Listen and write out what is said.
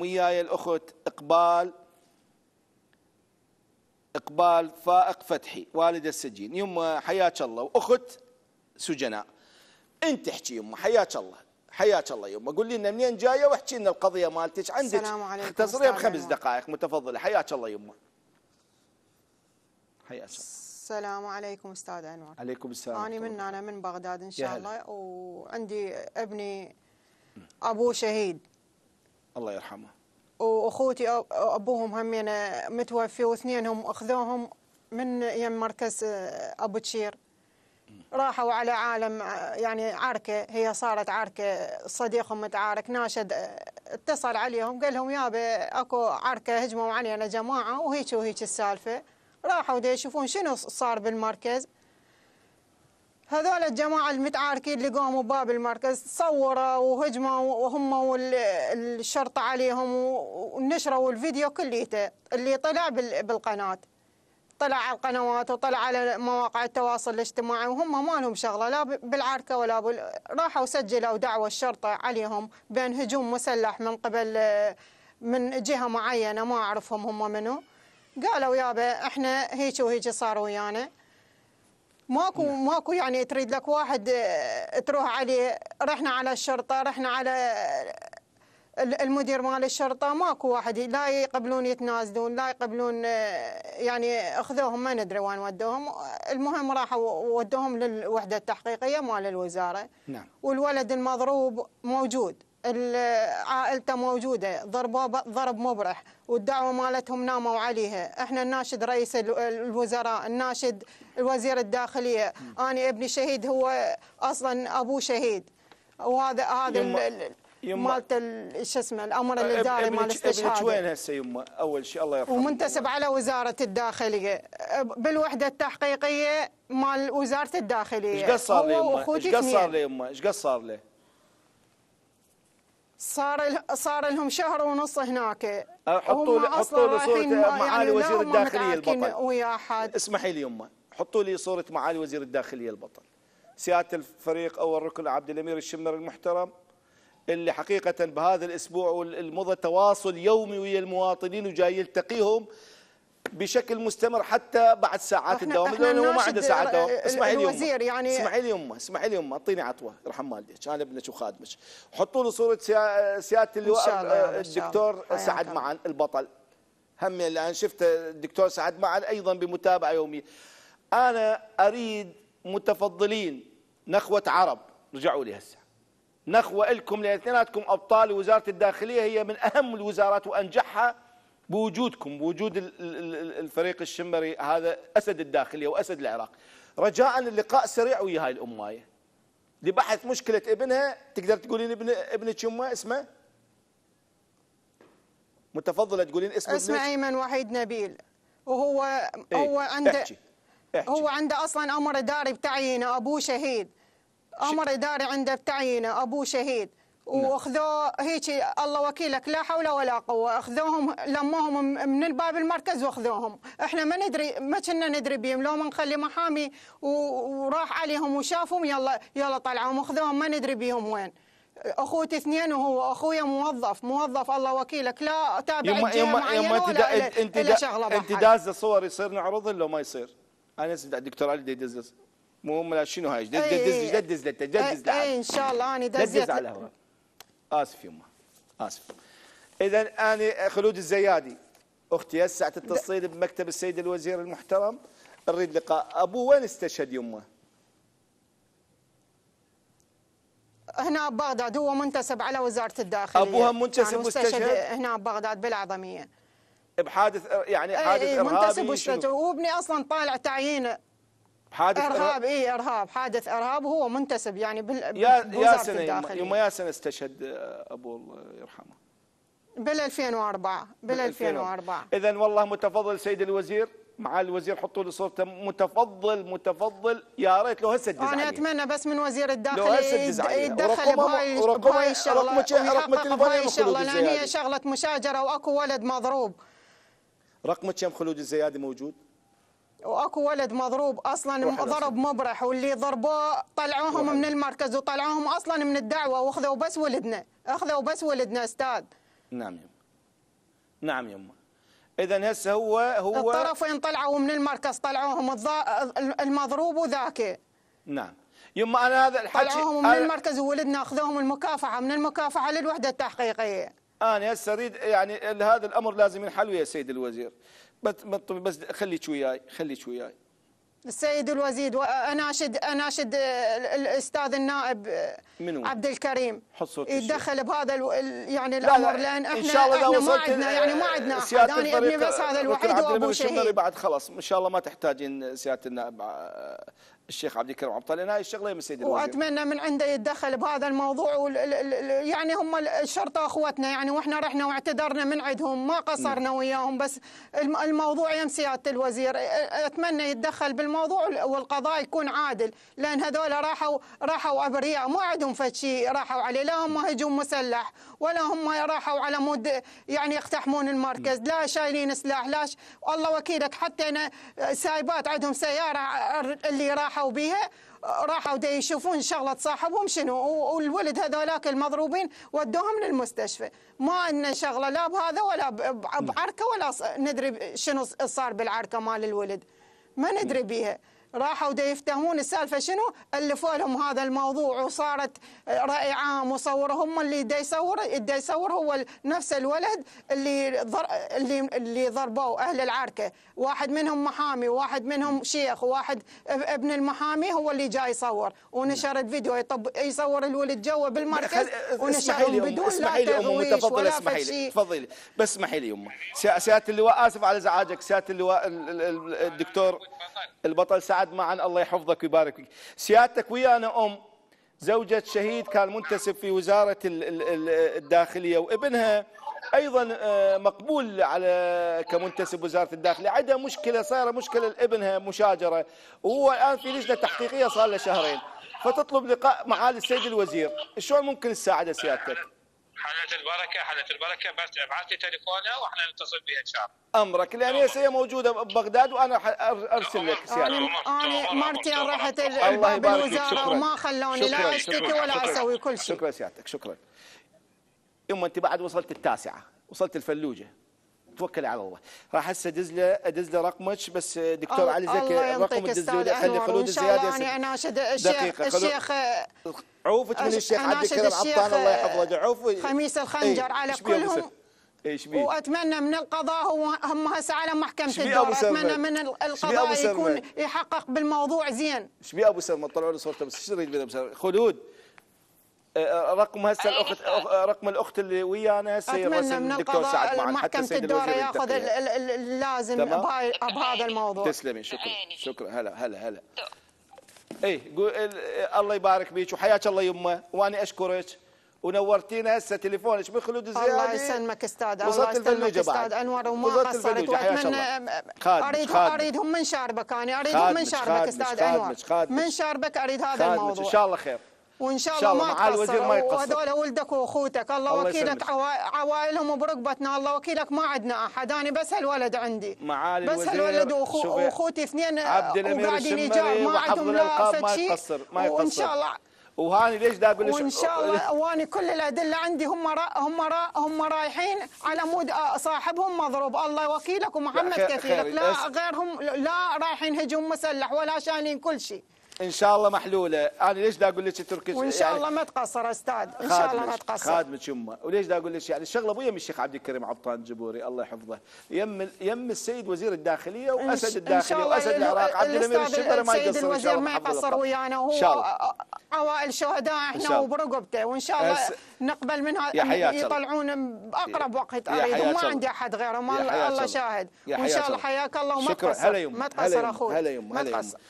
وياي الأخت إقبال إقبال فائق فتحي والد السجين يما حياك الله وأخت سجناء أنت احكي يما حياك الله حياك الله يما قول لنا منين جايه واحكي لنا القضيه مالتك عندك السلام عليكم اختصريها بخمس دقائق متفضله حياك الله يما حياك الله السلام عليكم استاذ انور عليكم السلام انا من انا من بغداد ان شاء الله وعندي ابني ابوه شهيد الله يرحمه واخوتي ابوهم همين يعني متوفي واثنينهم اخذوهم من يم يعني مركز آه، ابو تشير راحوا على عالم آه، يعني عركه هي صارت عركه صديقهم متعارك ناشد آه، اتصل عليهم قال لهم يابا اكو عركه هجموا علينا جماعه وهيك وهيك السالفه راحوا دي يشوفون شنو صار بالمركز هذول الجماعة المتعاركين اللي قاموا بباب المركز صوروا وهجموا وهم والشرطة عليهم ونشروا الفيديو كليته اللي طلع بالقناة طلع على القنوات وطلع على مواقع التواصل الاجتماعي وهم ما لهم شغله لا بالعركه ولا بال... راحوا سجلوا دعوه الشرطه عليهم بين هجوم مسلح من قبل من جهه معينه ما اعرفهم هم منو قالوا يابا احنا هيك وهيك صار ويانا ماكو نعم. ماكو يعني تريد لك واحد آه، تروح عليه رحنا على الشرطه رحنا على آه، المدير مال الشرطه ماكو واحد لا يقبلون يتنازلون لا يقبلون آه، يعني اخذوهم ما ندري وين ودوهم المهم راحوا ودوهم للوحده التحقيقيه مال الوزاره نعم والولد المضروب موجود عائلته موجوده ضربوه ضرب مبرح والدعوه مالتهم ناموا عليها احنا الناشد رئيس الوزراء الناشد الوزير الداخليه انا ابني شهيد هو اصلا ابوه شهيد وهذا هذا مالت شو اسمه الامر الاداري مال الاستشهاد وين هسه يما اول شيء الله يرحمه ومنتسب على وزاره الداخليه بالوحده التحقيقيه مال وزاره الداخليه ايش قصر له يما ايش قصر له يما ايش قصر له صار صار لهم شهر ونص هناك أه، حطوا لي حطوا لي صوره معالي يعني وزير الداخليه البطل ويا حد اسمحي لي يمه حطوا لي صوره معالي وزير الداخليه البطل سياده الفريق اول ركن عبد الامير الشمر المحترم اللي حقيقه بهذا الاسبوع والمضى تواصل يومي ويا المواطنين وجاي يلتقيهم بشكل مستمر حتى بعد ساعات الدوام لانه ما عنده ساعات دوام اسمعي لي الوزير يعني اسمعي لي يمه اسمعي لي يمه اعطيني عطوه يرحم والديك انا ابنك وخادمك حطوا له صوره سياده اللواء الدكتور سعد معن البطل هم الان يعني شفت الدكتور سعد معن ايضا بمتابعه يوميه انا اريد متفضلين نخوه عرب رجعوا لي هسه نخوه لكم لان اثنيناتكم ابطال وزاره الداخليه هي من اهم الوزارات وانجحها بوجودكم بوجود الفريق الشمري هذا أسد الداخلية وأسد العراق رجاء اللقاء سريع ويا هاي الأماية لبحث مشكلة ابنها تقدر تقولين ابن ابنك امه اسمه متفضلة تقولين اسمه اسمه أيمن وحيد نبيل وهو ايه؟ هو عنده احجي. احجي. هو عنده أصلا أمر إداري بتعيينه أبوه شهيد أمر إداري عنده بتعيينه أبوه شهيد نعم. وخذوا هيك الله وكيلك لا حول ولا قوه اخذوهم لموهم من الباب المركز واخذوهم احنا ما ندري ما كنا ندري بهم لو ما نخلي محامي وراح عليهم وشافهم يلا يلا طلعوهم اخذوهم ما ندري بهم وين اخوتي اثنين وهو اخويا موظف موظف الله وكيلك لا تابع يما يما يما انت انت انت دازه صور يصير نعرضهم لو ما يصير انا اسف دكتور علي ديدز مو شنو هاي دز دز دز دز ان شاء الله انا دزيت دز على الهواء اسف يما اسف اذا انا خلود الزيادي اختي هسه تتصل بمكتب السيد الوزير المحترم نريد لقاء ابوه وين استشهد يمه؟ هنا ببغداد هو منتسب على وزاره الداخليه ابوها منتسب مستشهد هنا ببغداد بالعظميه بحادث يعني حادث إيه، ارهابي منتسب وابني اصلا طالع تعيين حادث ارهاب, إرهاب اي ارهاب حادث ارهاب وهو منتسب يعني بال يا سنه يوم يعني. يا سنه استشهد آه، ابو الله يرحمه بال 2004 بال 2004 اذا والله متفضل سيد الوزير مع الوزير حطوا له صورته متفضل متفضل يا ريت لو هسه تدز انا اتمنى بس من وزير الداخليه يتدخل بهاي بهاي الشغله رقمك بهاي الشغله لان هي شغله مشاجره واكو ولد مضروب رقمك كم خلود الزيادي موجود؟ واكو ولد مضروب اصلا ضرب مبرح واللي ضربوه طلعوهم من المركز وطلعوهم اصلا من الدعوه واخذوا بس ولدنا اخذوا بس ولدنا استاذ نعم يما نعم يما اذا هسه هو هو الطرفين طلعوا من المركز طلعوهم الض... المضروب وذاك نعم يما انا هذا الحكي طلعوهم من المركز وولدنا اخذوهم المكافحه من المكافحه للوحده التحقيقيه انا هسه اريد يعني هذا الامر لازم ينحل ويا سيد الوزير بس خليك وياي خليك وياي السيد الوزير واناشد اناشد الاستاذ النائب منو؟ عبد الكريم يتدخل بهذا يعني الامر لا لا لان احنا إن شاء الله ما عندنا يعني ما عندنا احد انا ابني بس هذا الوحيد وابو شهيد بعد خلاص ان شاء الله ما تحتاجين سياده النائب آه، الشيخ عبد الكريم عبد الله هاي الشغله من السيد الوزير واتمنى من عنده يتدخل بهذا الموضوع يعني هم الشرطه اخوتنا يعني واحنا رحنا واعتذرنا من عندهم ما قصرنا م. وياهم بس الموضوع يم سياده الوزير اتمنى يتدخل بالموضوع والقضاء يكون عادل لان هذول راحوا راحوا ابرياء ما عندهم فشي راحوا عليه لا هم هجوم مسلح ولا هم راحوا على مود يعني يقتحمون المركز م. لا شايلين سلاح لا ش... وكيلك حتى انا سايبات عندهم سياره اللي راحوا فرحوا بها راحوا دا يشوفون شغلة صاحبهم شنو والولد هذولاك المضروبين ودوهم للمستشفى ما أن شغلة لا بهذا ولا نعم. بعركة ولا ندري شنو صار بالعركة مال الولد ما ندري نعم. بيها راحوا يفتهمون السالفه شنو الفوا لهم هذا الموضوع وصارت راي عام وصور هم اللي دا يصور دا يصور هو نفس الولد اللي ضر... اللي اللي ضربوه اهل العركه واحد منهم محامي وواحد منهم شيخ وواحد ابن المحامي هو اللي جاي يصور ونشر الفيديو يطب... يصور الولد جوا بالمركز ونشرهم بدون اسمحي لي امه تفضلي اسمحي لي تفضلي بس اسمحي لي يمه سياده اللواء اسف على ازعاجك سياده اللواء الدكتور البطل سعد معا الله يحفظك ويبارك فيك سيادتك ويانا أم زوجة شهيد كان منتسب في وزارة الداخلية وابنها أيضا آه، مقبول على كمنتسب وزارة الداخلية عندها مشكلة صايرة مشكلة لابنها مشاجرة وهو الآن في لجنة تحقيقية صار له شهرين فتطلب لقاء معالي السيد الوزير شلون ممكن تساعده سيادتك؟ حالة البركة حالة البركة بس ابعث لي تليفونها واحنا نتصل بها ان شاء الله امرك لان هي موجودة ببغداد وانا ارسل لك سيارة انا مرتي راحت بالوزارة وما خلوني لا اشتكي ولا اسوي كل شيء شكرا سيادتك شكرا يما انت بعد وصلت التاسعة وصلت الفلوجة توكلي على الله راح هسه ادز له ادز له رقمك بس دكتور علي زكي رقم الدز له خلي خلود زياده يعني انا اناشد الشيخ الشيخ عوفت من الشيخ عبد الكريم عطان الله يحفظه آه، عوف خميس الخنجر على كلهم ايش بيه؟ واتمنى من القضاء هو هم هسه على محكمه الدار اتمنى من القضاء يكون يحقق بالموضوع زين ايش بيه ابو سلمى طلعوا لي صورته بس ايش تريد من ابو سلمى خلود آه، رقم هسه الاخت رقم الاخت اللي ويانا هسه اتمنى من القضاء محكمه الدوره ياخذ اللازم بهذا الموضوع تسلمي شكرا شكرا هلا هلا هلا طيب. اي الله يبارك بيك وحياك الله يمه وانا اشكرك ونورتينا هسه تليفونك بخلود خلود الله يسلمك استاذ الله يسلمك استاذ انور وما قصرت واتمنى اريد اريدهم من شاربك انا اريدهم من شاربك استاذ انور خادمش. من شاربك اريد هذا خادمش. الموضوع ان شاء الله خير وان شاء, الله, الله ما تقصر وهذول ولدك واخوتك الله, الله وكيلك عوائلهم بركبتنا الله وكيلك ما عندنا احد انا بس هالولد عندي معالي بس هالولد واخوتي اثنين آه، وقاعدين يجار ما عندهم لا شيء وان شاء الله وهاني ليش دا اقول وان شاء الله واني كل الادله عندي هم را هم را هم رايحين على مود آه، صاحبهم مضروب الله وكيلك ومحمد كثيرك لا غيرهم لا رايحين هجوم مسلح ولا شايلين كل شيء ان شاء الله محلوله انا ليش دا اقول لك تركز وان شاء يعني الله ما تقصر استاذ ان شاء الله ما تقصر خادمك يمه وليش دا اقول لك يعني الشغله ابويا يم الشيخ عبد الكريم عبطان جبوري الله يحفظه يم يم السيد وزير الداخليه واسد الداخليه واسد العراق عبد الامير الشبري ما يقصر السيد الوزير ما يقصر ويانا هو اوائل شهداء احنا وبرقبته وان شاء الله نقبل منها يطلعون باقرب وقت اريد وما عندي احد غيره الله شاهد وان شاء الله حياك الله وما تقصر ما تقصر اخوي ما تقصر